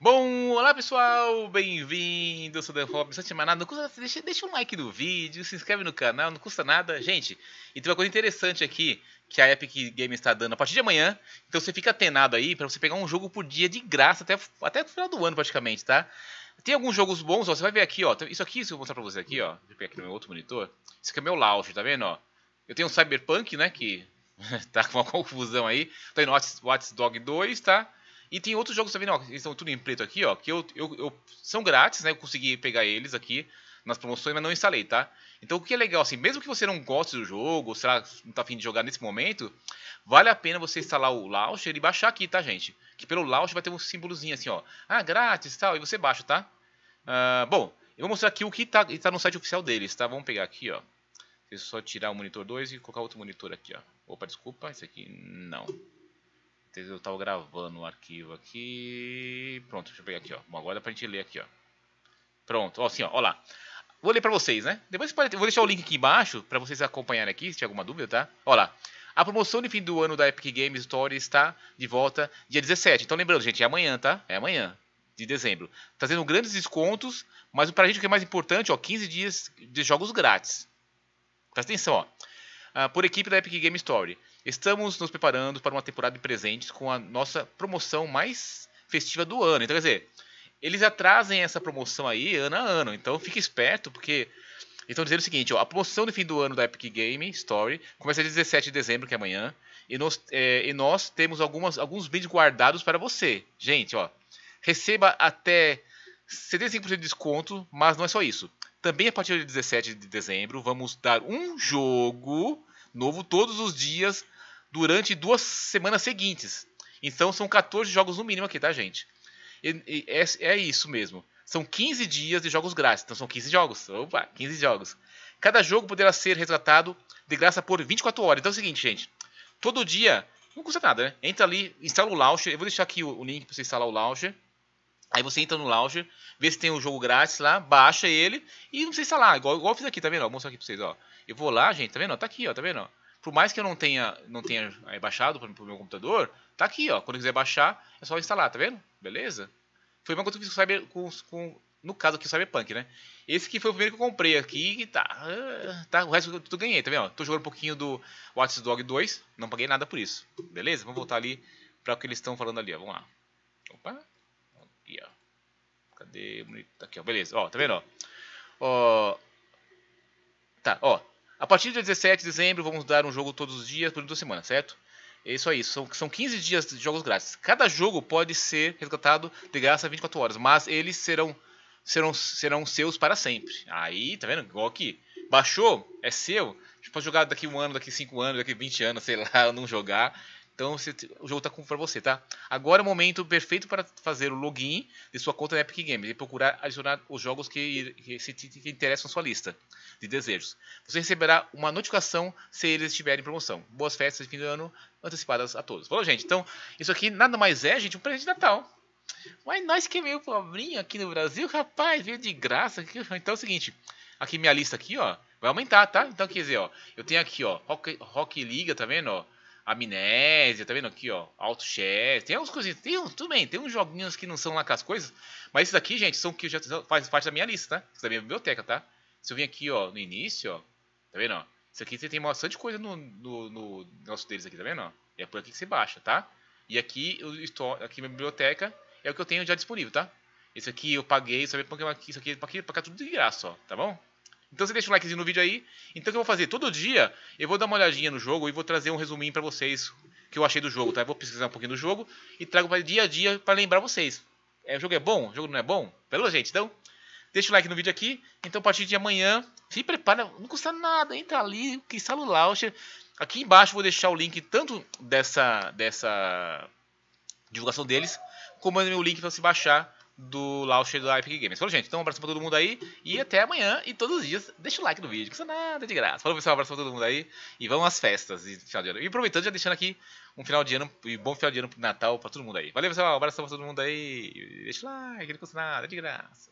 Bom, olá pessoal, bem-vindo, sou o Dan Robin, antes de mais nada, não custa, deixa, deixa um like no vídeo, se inscreve no canal, não custa nada. Gente, e tem uma coisa interessante aqui que a Epic Games está dando a partir de amanhã, então você fica atenado aí para você pegar um jogo por dia de graça até, até o final do ano praticamente, tá? Tem alguns jogos bons, ó, você vai ver aqui, ó, isso aqui, isso eu vou mostrar para você aqui, ó, deixa eu pegar aqui no meu outro monitor, isso aqui é meu lounge, tá vendo, ó? Eu tenho um Cyberpunk, né, que tá com uma confusão aí, tem no Watch, Watch Dog 2, tá? E tem outros jogos também, ó, eles estão tudo em preto aqui, ó, que eu, eu, eu, são grátis, né? Eu consegui pegar eles aqui nas promoções, mas não instalei, tá? Então o que é legal, assim, mesmo que você não goste do jogo, ou sei lá, não tá afim de jogar nesse momento, vale a pena você instalar o launcher e baixar aqui, tá, gente? Que pelo launcher vai ter um símbolozinho assim, ó, ah, grátis e tal, e você baixa, tá? Uh, bom, eu vou mostrar aqui o que tá, tá no site oficial deles, tá? Vamos pegar aqui, ó. Deixa eu só tirar o monitor 2 e colocar outro monitor aqui, ó. Opa, desculpa, esse aqui não certeza eu estava gravando o um arquivo aqui. Pronto, deixa eu pegar aqui, ó. Bom, agora dá pra gente ler aqui, ó. Pronto, ó, assim, ó, ó lá. Vou ler para vocês, né? Depois pode... vou deixar o link aqui embaixo para vocês acompanharem aqui, se tiver alguma dúvida, tá? Ó lá. A promoção de fim do ano da Epic Games Store está de volta dia 17. Então lembrando, gente, é amanhã, tá? É amanhã de dezembro. Trazendo grandes descontos, mas pra gente o que é mais importante, ó, 15 dias de jogos grátis. Presta atenção, ó. Ah, por equipe da Epic Games Store. Estamos nos preparando para uma temporada de presentes com a nossa promoção mais festiva do ano. Então, quer dizer, eles atrasam essa promoção aí ano a ano. Então, fique esperto, porque então estão dizendo o seguinte: ó, a promoção de fim do ano da Epic Game Story começa dia 17 de dezembro, que é amanhã. E nós, é, e nós temos algumas, alguns brindes guardados para você. Gente, ó, receba até 75% de desconto, mas não é só isso. Também a partir de 17 de dezembro, vamos dar um jogo novo todos os dias durante duas semanas seguintes. Então são 14 jogos no mínimo aqui, tá, gente? E, e, é, é, isso mesmo. São 15 dias de jogos grátis. Então são 15 jogos. Opa, 15 jogos. Cada jogo poderá ser resgatado de graça por 24 horas. Então é o seguinte, gente. Todo dia, não custa nada, né? Entra ali, instala o launcher. Eu vou deixar aqui o, o link para você instalar o launcher. Aí você entra no launcher, vê se tem um jogo grátis lá, baixa ele e não sei instalar. Igual, igual eu fiz aqui, tá vendo? vou mostrar aqui pra vocês, ó. Eu vou lá, gente, tá vendo? Tá aqui, ó, tá vendo? por mais que eu não tenha, não tenha eh, baixado pro, o meu computador, tá aqui, ó. Quando quiser baixar, é só instalar, tá vendo? Beleza? Foi uma coisa que eu fiz com, com, com no caso aqui o Cyberpunk, né? Esse aqui foi o primeiro que eu comprei aqui e tá, ah, tá. O resto eu ganhei, tá vendo? tô jogando um pouquinho do Watch Dog 2, não paguei nada por isso. Beleza? Vamos voltar ali para o que eles estão falando ali, ó. Vamos lá. Opa. Aqui, ó. Cadê? Aqui, ó. Beleza. Ó, tá vendo, ó. Ó. Tá, ó. A partir de 17 de dezembro, vamos dar um jogo todos os dias por duas semanas, certo? É isso aí, são, são 15 dias de jogos grátis. Cada jogo pode ser resgatado de graça 24 horas, mas eles serão, serão, serão seus para sempre. Aí, tá vendo? Igual aqui. Baixou, é seu. A gente pode jogar daqui um ano, daqui cinco anos, daqui 20 anos, sei lá, não jogar. Então o jogo está para você, tá? Agora é o momento perfeito para fazer o login de sua conta na Epic Games e procurar adicionar os jogos que, que, que interessam sua lista de desejos. Você receberá uma notificação se eles estiverem em promoção. Boas festas de fim de ano antecipadas a todos. Falou, gente. Então, isso aqui nada mais é, gente, um presente de Natal. Mas nós que é meio pobrinho aqui no Brasil, rapaz, veio de graça. Então é o seguinte, aqui minha lista aqui, ó, vai aumentar, tá? Então quer dizer, ó, eu tenho aqui, ó, Rock, Rock Liga, tá vendo, ó? Amnésia, tá vendo aqui, ó? Auto Chess. Tem algumas coisinhas. Tem, tudo bem, tem uns joguinhos que não são lá com as coisas. Mas esses aqui, gente, são que já faz parte da minha lista, tá? da minha biblioteca, tá? Se eu vim aqui, ó, no início, ó. Tá vendo, ó? Isso aqui tem bastante coisa no, no, no negócio deles aqui, tá vendo, ó? É por aqui que você baixa, tá? E aqui, eu estou, aqui minha biblioteca é o que eu tenho já disponível, tá? Esse aqui eu paguei, sabe? Isso aqui, isso aqui, isso é aqui, tudo de graça, ó, tá bom? Então você deixa um likezinho no vídeo aí. Então o que eu vou fazer? Todo dia eu vou dar uma olhadinha no jogo e vou trazer um resuminho para vocês que eu achei do jogo, tá? Eu vou pesquisar um pouquinho do jogo e trago para dia a dia para lembrar vocês. É, o jogo é bom? O jogo não é bom? Pelo gente, então deixa o like no vídeo aqui. Então a partir de amanhã, se prepara, não custa nada, entra ali, instala o launcher. Aqui embaixo vou deixar o link tanto dessa dessa divulgação deles, como é o link para se baixar do launcher do Epic Games. Falou, gente, então um abraço pra todo mundo aí e até amanhã e todos os dias deixa o like no vídeo, que isso é nada de graça. Falou, pessoal, um abraço pra todo mundo aí e vamos às festas e final de ano. E aproveitando, já deixando aqui um final de ano e bom final de ano pro Natal pra todo mundo aí. Valeu, pessoal, um abraço pra todo mundo aí. Deixa o like, não custa nada, é de graça.